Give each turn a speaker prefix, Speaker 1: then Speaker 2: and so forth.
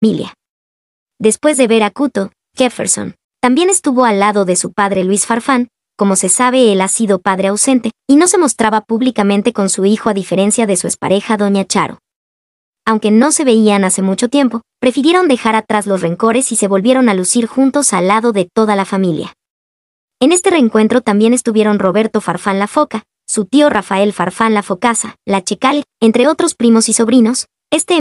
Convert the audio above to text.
Speaker 1: familia. Después de ver a Cuto, Jefferson también estuvo al lado de su padre Luis Farfán, como se sabe él ha sido padre ausente, y no se mostraba públicamente con su hijo a diferencia de su expareja doña Charo. Aunque no se veían hace mucho tiempo, prefirieron dejar atrás los rencores y se volvieron a lucir juntos al lado de toda la familia. En este reencuentro también estuvieron Roberto Farfán La Foca, su tío Rafael Farfán La Focasa, La Checal, entre otros primos y sobrinos, este